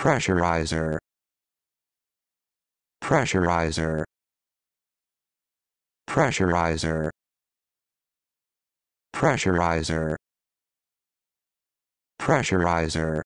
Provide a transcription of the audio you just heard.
pressurizer pressurizer pressurizer pressurizer pressurizer